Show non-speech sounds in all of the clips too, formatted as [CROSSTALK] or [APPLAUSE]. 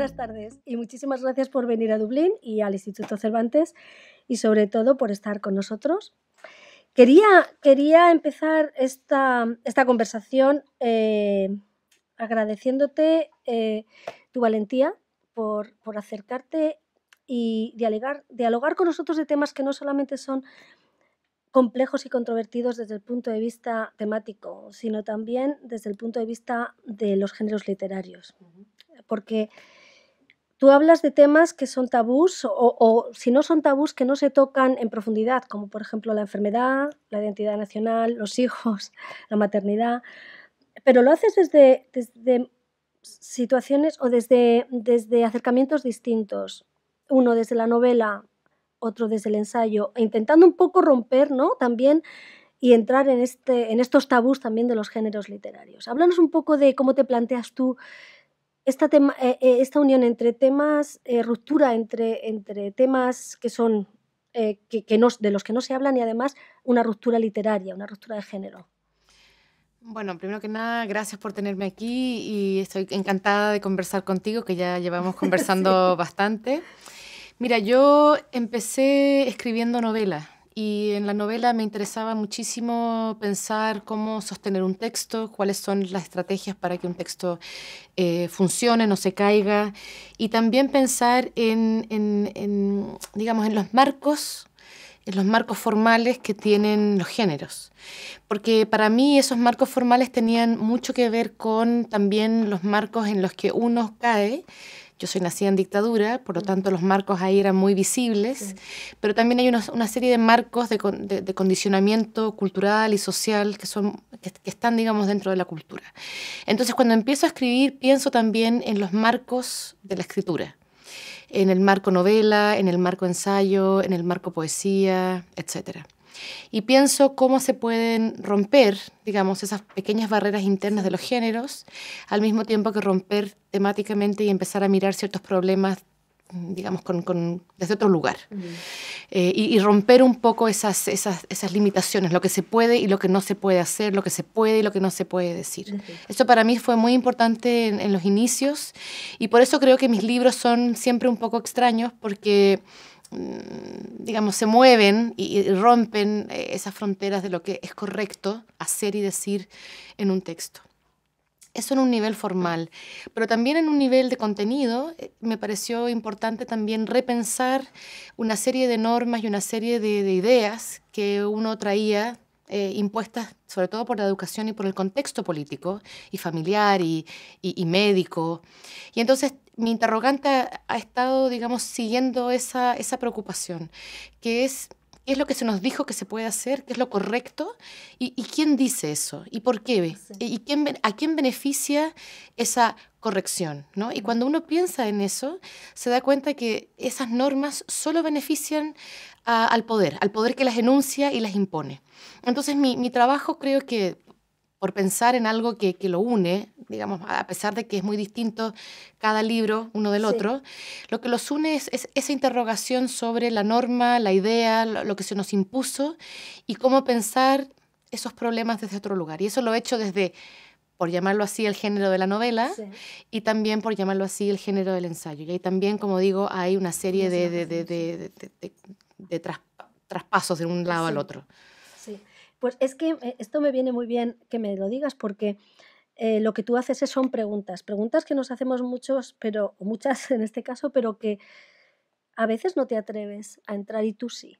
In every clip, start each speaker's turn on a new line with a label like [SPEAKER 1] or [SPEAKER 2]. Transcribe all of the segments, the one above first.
[SPEAKER 1] Buenas tardes y muchísimas gracias por venir a Dublín y al Instituto Cervantes y sobre todo por estar con nosotros. Quería, quería empezar esta, esta conversación eh, agradeciéndote eh, tu valentía por, por acercarte y dialogar, dialogar con nosotros de temas que no solamente son complejos y controvertidos desde el punto de vista temático, sino también desde el punto de vista de los géneros literarios. Porque Tú hablas de temas que son tabús o, si no son tabús, que no se tocan en profundidad, como por ejemplo la enfermedad, la identidad nacional, los hijos, [LAUGHS] la maternidad, pero lo haces desde, situaciones o desde, desde acercamientos distintos. Uno desde la novela, otro desde el ensayo, e intentando un poco romper ¿no? también y entrar en, este, en estos tabús también de los géneros literarios. Háblanos un poco de cómo te planteas tú esta, eh, eh, esta unión entre temas, eh, ruptura entre, entre temas que son que, de los que no se hablan y además una ruptura literaria, una ruptura de género.
[SPEAKER 2] Bueno, primero que nada, gracias por tenerme aquí y estoy encantada de conversar contigo, que ya llevamos [LAUGHS] conversando bastante. Mira, yo empecé escribiendo novelas. Y en la novela me interesaba muchísimo pensar cómo sostener un texto, cuáles son las estrategias para que un texto eh, funcione, no se caiga, y también pensar digamos, en los marcos en los marcos formales que tienen los géneros. Porque para mí esos marcos formales tenían mucho que ver con también los marcos en los que uno cae yo soy nacida en dictadura, por lo tanto los marcos ahí eran muy visibles, pero también hay una, serie de marcos de, condicionamiento cultural y social que, son, que están, digamos, dentro de la cultura. Entonces, cuando empiezo a escribir, pienso también en los marcos de la escritura en el marco novela, en el marco ensayo, en el marco poesía, etcétera y pienso cómo se pueden romper, digamos, esas pequeñas barreras internas de los géneros, al mismo tiempo que romper temáticamente y empezar a mirar ciertos problemas digamos, desde otro lugar. Eh, y, romper un poco esas, limitaciones, lo que se puede y lo que no se puede hacer, lo que se puede y lo que no se puede decir. Eso para mí fue muy importante en, los inicios y por eso creo que mis libros son siempre un poco extraños porque mm, digamos, se mueven y, rompen eh, esas fronteras de lo que es correcto hacer y decir en un texto. Eso en un nivel formal, pero también en un nivel de contenido eh, me pareció importante también repensar una serie de normas y una serie de ideas que uno traía eh, impuestas sobre todo por la educación y por el contexto político y familiar y, médico. Y entonces mi interrogante ha, estado, digamos, siguiendo esa, esa preocupación, que es ¿Qué es lo que se nos dijo que se puede hacer? ¿Qué es lo correcto? ¿Y, quién dice eso? ¿Y por qué? ¿Y quién, a quién beneficia esa corrección? ¿no? Y cuando uno piensa en eso, se da cuenta que esas normas solo benefician al poder, al poder que las enuncia y las impone. Entonces mi, mi trabajo creo que por pensar en algo que, lo une, digamos, a pesar de que es muy distinto cada libro uno del otro, lo que los une es, esa interrogación sobre la norma, la idea, lo, que se nos impuso y cómo pensar esos problemas desde otro lugar. Y eso lo he hecho desde, por llamarlo así, el género de la novela y también por llamarlo así, el género del ensayo. Y ahí también, como digo, hay una serie de, traspasos de un lado al otro.
[SPEAKER 1] Pues es que eh, esto me viene muy bien que me lo digas porque eh, lo que tú haces es, son preguntas, preguntas que nos hacemos muchos, pero muchas [LAUGHS] en este caso, pero que a veces no te atreves a entrar y tú sí.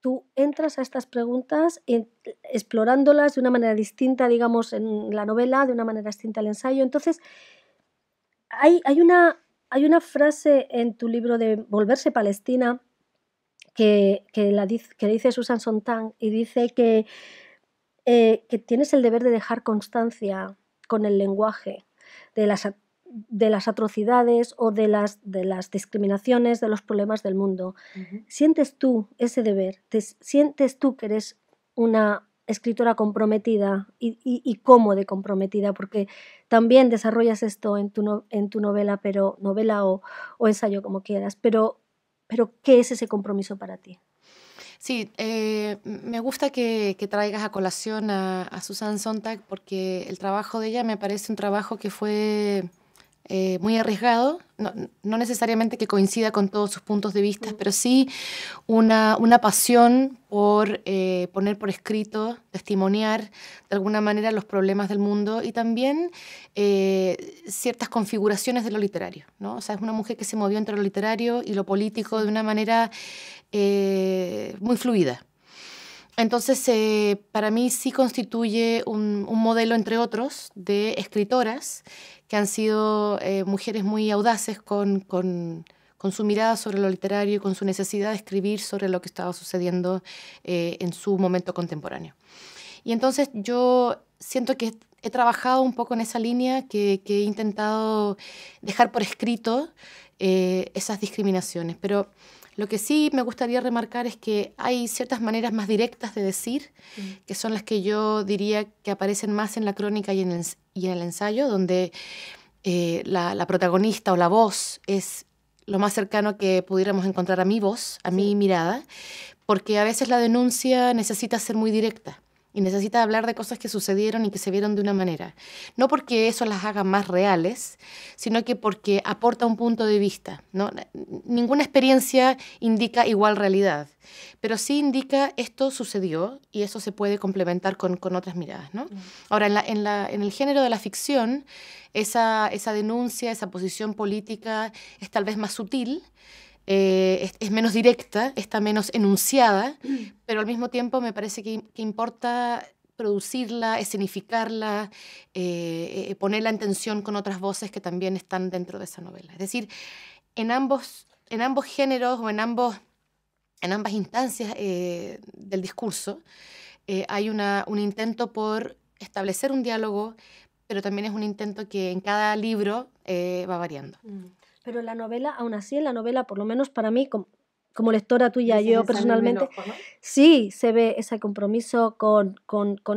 [SPEAKER 1] Tú entras a estas preguntas explorándolas de una manera distinta, digamos, en la novela, de una manera distinta al ensayo. Entonces, hay, hay, una, hay una frase en tu libro de Volverse Palestina que, que, dice Susan Sontag y dice que, eh, que tienes el deber de dejar constancia con el lenguaje de las, de las atrocidades o de las, de las discriminaciones, de los problemas del mundo. ¿Sientes tú ese deber? ¿Te, ¿Sientes tú que eres una escritora comprometida y, y, y, cómo de comprometida? Porque también desarrollas esto en tu, en tu novela, pero novela o, o ensayo como quieras, pero pero, ¿qué es ese compromiso para ti? Sí, eh,
[SPEAKER 2] me gusta que, traigas a colación a, a Susan Sontag porque el trabajo de ella me parece un trabajo que fue eh, muy arriesgado, no, no, necesariamente que coincida con todos sus puntos de vista, pero sí una, una pasión por eh, poner por escrito, testimoniar de alguna manera los problemas del mundo y también eh, ciertas configuraciones de lo literario. ¿no? sea, es una mujer que se movió entre lo literario y lo político de una manera muy fluida. Entonces, eh, para mí sí constituye un, modelo, entre otros, de escritoras que han sido eh, mujeres muy audaces con, su mirada sobre lo literario y con su necesidad de escribir sobre lo que estaba sucediendo eh, en su momento contemporáneo. Y entonces yo siento que he trabajado un poco en esa línea, que, he intentado dejar por escrito esas discriminaciones, pero lo que sí me gustaría remarcar es que hay ciertas maneras más directas de decir, mm. que son las que yo diría que aparecen más en la crónica y en el, ensayo, donde eh, la, protagonista o la voz es lo más cercano que pudiéramos encontrar a mi voz, a mi mirada, porque a veces la denuncia necesita ser muy directa y necesita hablar de cosas que sucedieron y que se vieron de una manera. No porque eso las haga más reales, sino que porque aporta un punto de vista. ¿no? Ninguna experiencia indica igual realidad, pero sí indica esto sucedió y eso se puede complementar con, otras miradas. Mm. Ahora, en, la, en, el género de la ficción, esa, esa denuncia, esa posición política es tal vez más sutil eh, es, menos directa, está menos enunciada, pero al mismo tiempo me parece que, importa producirla, escenificarla, eh, eh, ponerla en tensión con otras voces que también están dentro de esa novela. Es decir, en ambos, en ambos géneros o en, ambos, en ambas instancias del discurso hay un intento por establecer un diálogo, pero
[SPEAKER 1] también es un intento que en cada libro va variando. Mm. Pero la novela, aún así, en la novela, por lo menos para mí, como, como lectora tuya, yo personalmente, sí se ve ese compromiso con,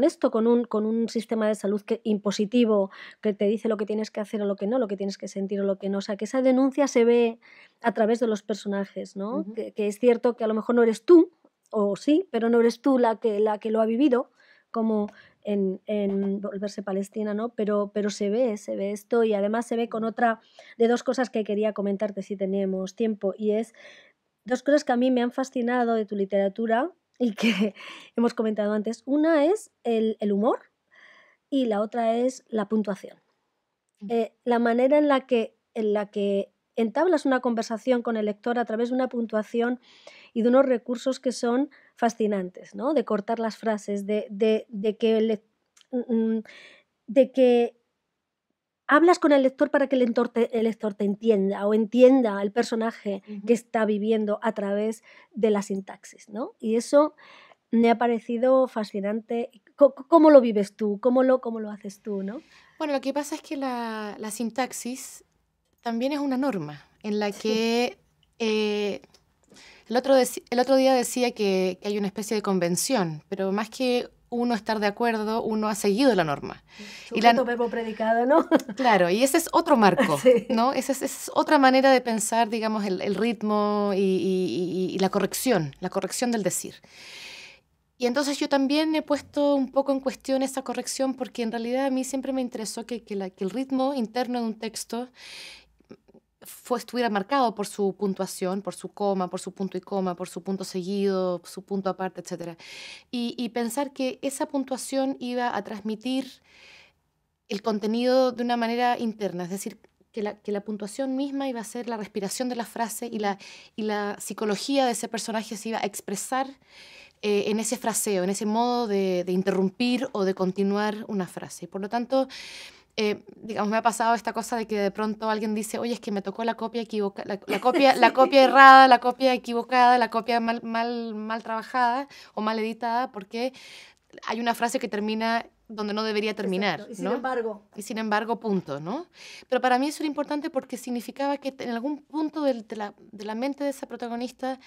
[SPEAKER 1] esto, con un, con un sistema de salud que, impositivo que te dice lo que tienes que hacer o lo que no, lo que tienes que sentir o lo que no. O sea, que esa denuncia se ve a través de los personajes, ¿no? que, que, es cierto que a lo mejor no eres tú, o sí, pero no eres tú la que, la que lo ha vivido, como, en, volverse palestina, ¿no? Pero, pero se ve, se ve esto y además se ve con otra de dos cosas que quería comentarte si tenemos tiempo y es dos cosas que a mí me han fascinado de tu literatura y que [LAUGHS] hemos comentado antes. Una es el, el humor y la otra es la puntuación. Mm. Eh, la manera en la que, en la que entablas una conversación con el lector a través de una puntuación y de unos recursos que son fascinantes, ¿no? De cortar las frases, de, que, mm, mm, de hablas con el lector para que el, lector te, entienda o entienda al personaje que está viviendo a través de la sintaxis, ¿no? Y eso me ha parecido fascinante. ¿Cómo, lo vives tú? ¿Cómo lo, lo haces tú, no? Bueno, lo que pasa es que la, sintaxis también es una norma en la que
[SPEAKER 2] eh, el otro, el otro día decía que hay una especie de convención, pero más que uno estar de acuerdo, uno ha seguido la norma. y verbo predicado, ¿no? [LAUGHS] Claro, y ese es otro marco, [LAUGHS] ¿no? Esa es, otra manera de pensar, digamos, el, ritmo y, la corrección, la corrección del decir. Y entonces yo también he puesto un poco en cuestión esa corrección porque en realidad a mí siempre me interesó que, que el ritmo interno de un texto fue, estuviera marcado por su puntuación, por su coma, por su punto y coma, por su punto seguido, su punto aparte, etc. Y, pensar que esa puntuación iba a transmitir el contenido de una manera interna, es decir, que la, que la, puntuación misma iba a ser la respiración de la frase y la, la psicología de ese personaje se iba a expresar eh, en ese fraseo, en ese modo de, de interrumpir o de continuar una frase. Por lo tanto, eh, digamos, me ha pasado esta cosa de que de pronto alguien dice, oye, es que me tocó la copia equivocada, la, copia, [LAUGHS] errada, la copia equivocada, la copia mal, mal, mal trabajada o mal editada, porque hay una frase que termina donde no debería terminar. Y sin embargo. Y sin embargo, punto, ¿no? Pero para mí eso era importante porque significaba que en algún punto de la mente de esa protagonista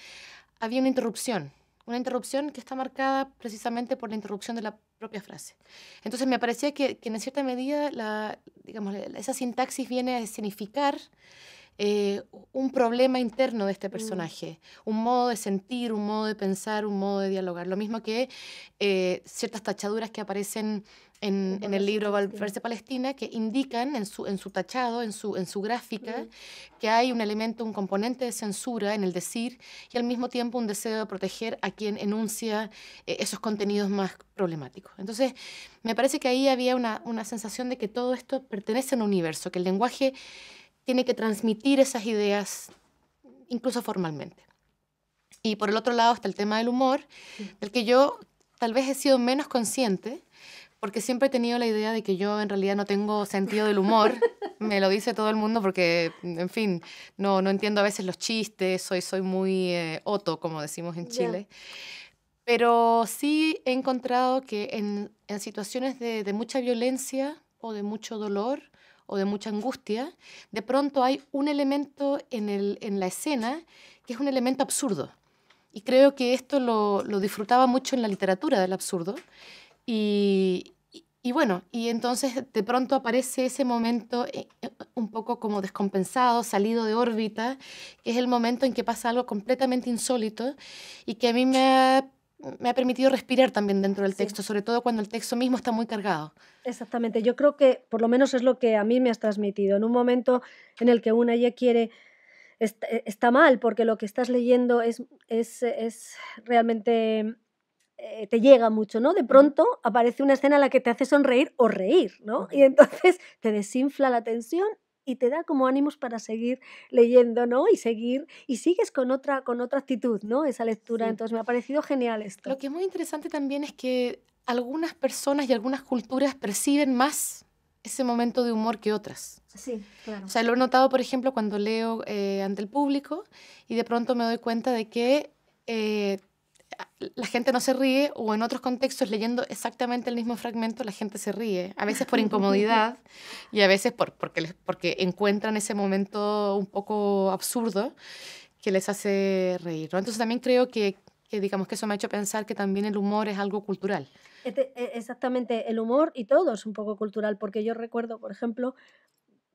[SPEAKER 2] había una interrupción una interrupción que está marcada precisamente por la interrupción de la propia frase. Entonces me parecía que, en cierta medida la, digamos, esa sintaxis viene a significar eh, un problema interno de este mm. personaje, un modo de sentir, un modo de pensar, un modo de dialogar. Lo mismo que eh, ciertas tachaduras que aparecen en, el libro Valverde Palestina, que indican en su, en su tachado, en su, en su gráfica, que hay un elemento, un componente de censura en el decir y al mismo tiempo un deseo de proteger a quien enuncia eh, esos contenidos más problemáticos. Entonces, me parece que ahí había una, una sensación de que todo esto pertenece a un universo, que el lenguaje tiene que transmitir esas ideas incluso formalmente. Y por el otro lado está el tema del humor, del que yo tal vez he sido menos consciente, porque siempre he tenido la idea de que yo en realidad no tengo sentido del humor. Me lo dice todo el mundo porque, en fin, no, no entiendo a veces los chistes, soy, soy muy eh, oto, como decimos en Chile. Pero sí he encontrado que en, en situaciones de, de, mucha violencia o de mucho dolor o de mucha angustia, de pronto hay un elemento en, el, en la escena que es un elemento absurdo. Y creo que esto lo, lo disfrutaba mucho en la literatura del absurdo y, bueno, y entonces de pronto aparece ese momento eh, eh, un poco como descompensado, salido de órbita, que es el momento en que pasa algo completamente insólito y que a mí me ha, permitido
[SPEAKER 1] respirar también dentro del texto, sobre todo cuando el texto mismo está muy cargado. Exactamente, yo creo que por lo menos es lo que a mí me has transmitido, en un momento en el que una ya quiere... Eh, está, mal porque lo que estás leyendo es, es, es realmente eh, te llega mucho, ¿no? De pronto aparece una escena en la que te hace sonreír o reír, ¿no? Y entonces [LAUGHS] te desinfla la tensión y te da como ánimos para seguir leyendo, ¿no? Y seguir y sigues con otra con otra actitud, ¿no? Esa lectura, entonces me ha parecido genial esto. Lo que es muy interesante
[SPEAKER 2] también es que algunas personas y algunas culturas perciben más ese momento de humor que otras. Sí, claro. O sea, lo he notado, por ejemplo, cuando leo eh, ante el público y de pronto me doy cuenta de que eh, la gente no se ríe o en otros contextos leyendo exactamente el mismo fragmento la gente se ríe, a veces por incomodidad y a veces por, porque, les, porque encuentran ese momento un poco absurdo que les hace reír. Entonces también creo que, digamos que eso me ha hecho pensar que también el humor
[SPEAKER 1] es algo cultural. Este, e, exactamente, el humor y todo es un poco cultural, porque yo recuerdo, por ejemplo,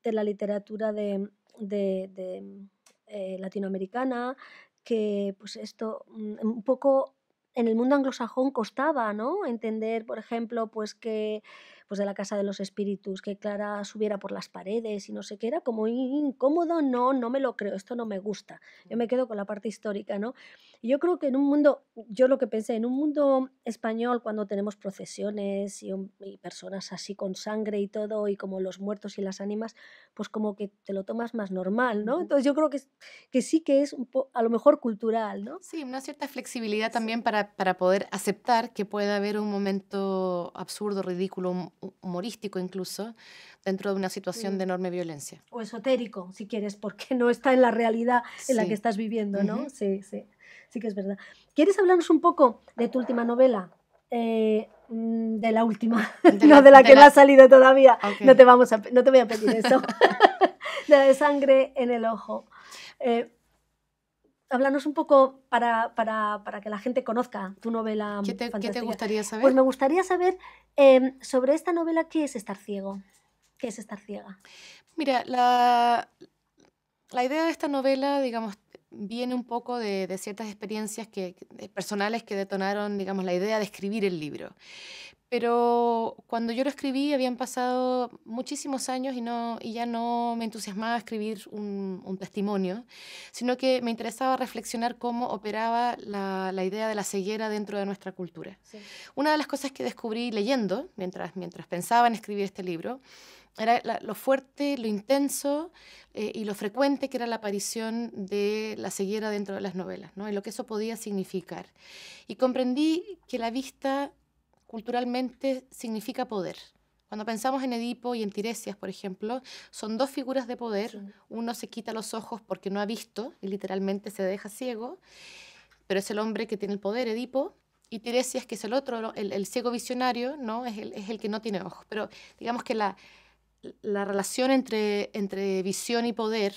[SPEAKER 1] de la literatura de, de, eh, latinoamericana, que pues esto mm, un poco en el mundo anglosajón costaba, ¿no? Entender, por ejemplo, pues que pues de la casa de los espíritus, que Clara subiera por las paredes y no sé qué, era como incómodo, no, no me lo creo, esto no me gusta. Yo me quedo con la parte histórica, ¿no? Yo creo que en un mundo, yo lo que pensé, en un mundo español cuando tenemos procesiones y, personas así con sangre y todo, y como los muertos y las ánimas, pues como que te lo tomas más normal, ¿no? Entonces yo creo que, que sí que es un a lo mejor cultural, ¿no? Sí, una cierta flexibilidad también para, para poder aceptar
[SPEAKER 2] que pueda haber un momento absurdo, ridículo, humorístico incluso, dentro de una situación mm. de enorme violencia.
[SPEAKER 1] O esotérico, si quieres, porque no está en la realidad en la que estás viviendo, ¿no? Sí, sí, sí que es verdad. ¿Quieres hablarnos un poco de tu última novela? Eh, mm, de la última, [LAUGHS] no de la que no ha salido todavía. No, te vamos voy a pedir eso. [LAUGHS] de sangre en el ojo. Eh, háblanos un poco para, que la gente conozca tu novela. ¿Qué te, gustaría saber? Pues me gustaría saber em, sobre esta novela, ¿qué es estar ciego? ¿Qué es estar ciega?
[SPEAKER 2] Mira, la, la idea de esta novela, digamos, viene un poco de, ciertas experiencias que, personales que detonaron, digamos, la idea de escribir el libro pero cuando yo lo escribí habían pasado muchísimos años y, no, y ya no me entusiasmaba escribir un, testimonio, sino que me interesaba reflexionar cómo operaba la, idea de la ceguera dentro de nuestra cultura. Una de las cosas que descubrí leyendo, mientras, mientras pensaba en escribir este libro, era lo fuerte, lo intenso eh, y lo frecuente que era la aparición de la ceguera dentro de las novelas, ¿no? y lo que eso podía significar. Y comprendí que la vista culturalmente significa poder. Cuando pensamos en Edipo y en Tiresias, por ejemplo, son dos figuras de poder. Uno se quita los ojos porque no ha visto y literalmente se deja ciego, pero es el hombre que tiene el poder, Edipo. Y Tiresias, que es el otro, el, ciego visionario, ¿no? Es el, que no tiene ojos. Pero digamos que la, relación entre visión y poder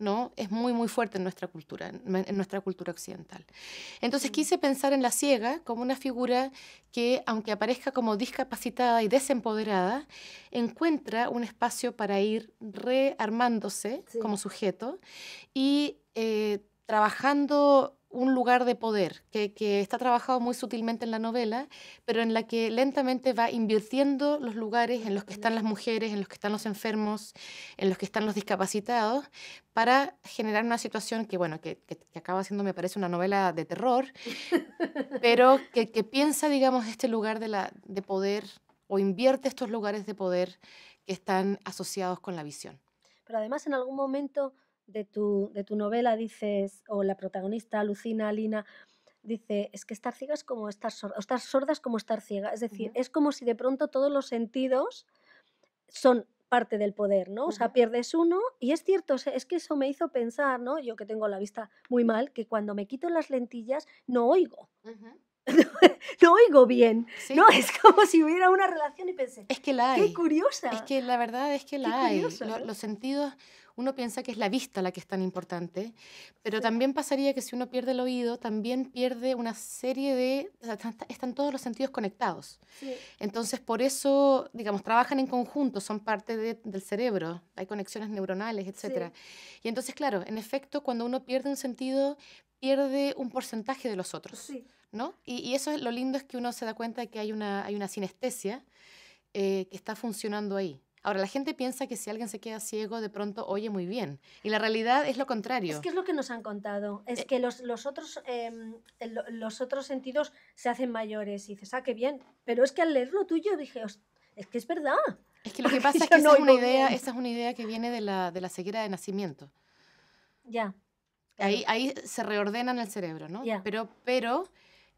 [SPEAKER 2] ¿no? Es muy, muy fuerte en nuestra cultura, en nuestra cultura occidental. Entonces quise pensar en la ciega como una figura que, aunque aparezca como discapacitada y desempoderada, encuentra un espacio para ir rearmándose como sujeto y eh, trabajando un lugar de poder que, está trabajado muy sutilmente en la novela, pero en la que lentamente va invirtiendo los lugares en los que están las mujeres, en los que están los enfermos, en los que están los discapacitados, para generar una situación que, bueno, que, acaba siendo, me parece, una novela de terror, pero [LAUGHS] que, piensa, digamos, este lugar de, la, de poder o invierte estos lugares de poder que están asociados con la visión.
[SPEAKER 1] Pero además en algún momento de tu, de tu novela dices, o la protagonista, Lucina, Alina, dice, es que estar ciega es como estar sorda, o estar sorda es como estar ciega. Es decir, es como si de pronto todos los sentidos son parte del poder, ¿no? O sea, pierdes uno y es cierto, es que eso me hizo pensar, ¿no? Yo que tengo la vista muy mal, que cuando me quito las lentillas no oigo. [LAUGHS] no, oigo bien. No, es como si hubiera una relación y pensé, es que la hay. Qué curiosa. Es que la verdad
[SPEAKER 2] es que la hay. los, sentidos, uno piensa que es la vista la que es tan importante, pero también pasaría que si uno pierde el oído, también pierde una serie de... están todos los sentidos conectados. Entonces, por eso, digamos, trabajan en conjunto, son parte del cerebro, hay conexiones neuronales, etc. Y entonces, claro, en efecto, cuando uno pierde un sentido, pierde un porcentaje de los otros. Sí. ¿no? Y, eso es lo lindo es que uno se da cuenta de que hay una, hay una sinestesia eh, que está funcionando ahí. Ahora, la gente
[SPEAKER 1] piensa que si alguien se queda ciego, de pronto oye muy bien. Y la realidad es lo contrario. Es que es lo que nos han contado. Es eh, que los, otros, em, los otros sentidos se hacen mayores. Y dices, ah, qué bien. Pero es que al leerlo tuyo dije, es que es verdad. Es que lo que [LAUGHS] pasa es que esa, es una idea, esa
[SPEAKER 2] es una idea que viene de la, de la ceguera de nacimiento. Ya. Ahí, eh, ahí se reordenan el cerebro, ¿no? Ya. Pero, pero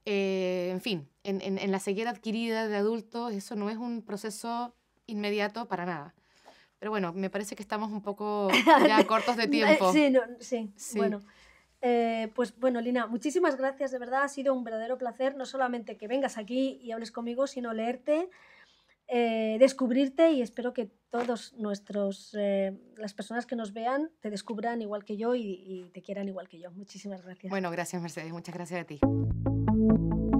[SPEAKER 2] eh, en fin, en, la seguida adquirida de adultos eso no es un proceso inmediato para nada. Pero bueno, me parece que estamos un poco [LAUGHS] ya cortos de eh, tiempo. Sí,
[SPEAKER 1] sí, sí, bueno. Eh, pues bueno, Lina, muchísimas gracias, de verdad ha sido un verdadero placer, no solamente que vengas aquí y hables conmigo, sino leerte, descubrirte y espero que todos nuestros, las personas que nos vean, te descubran igual que yo y, y te quieran igual que yo. Muchísimas gracias. Bueno, gracias Mercedes, muchas gracias a ti. you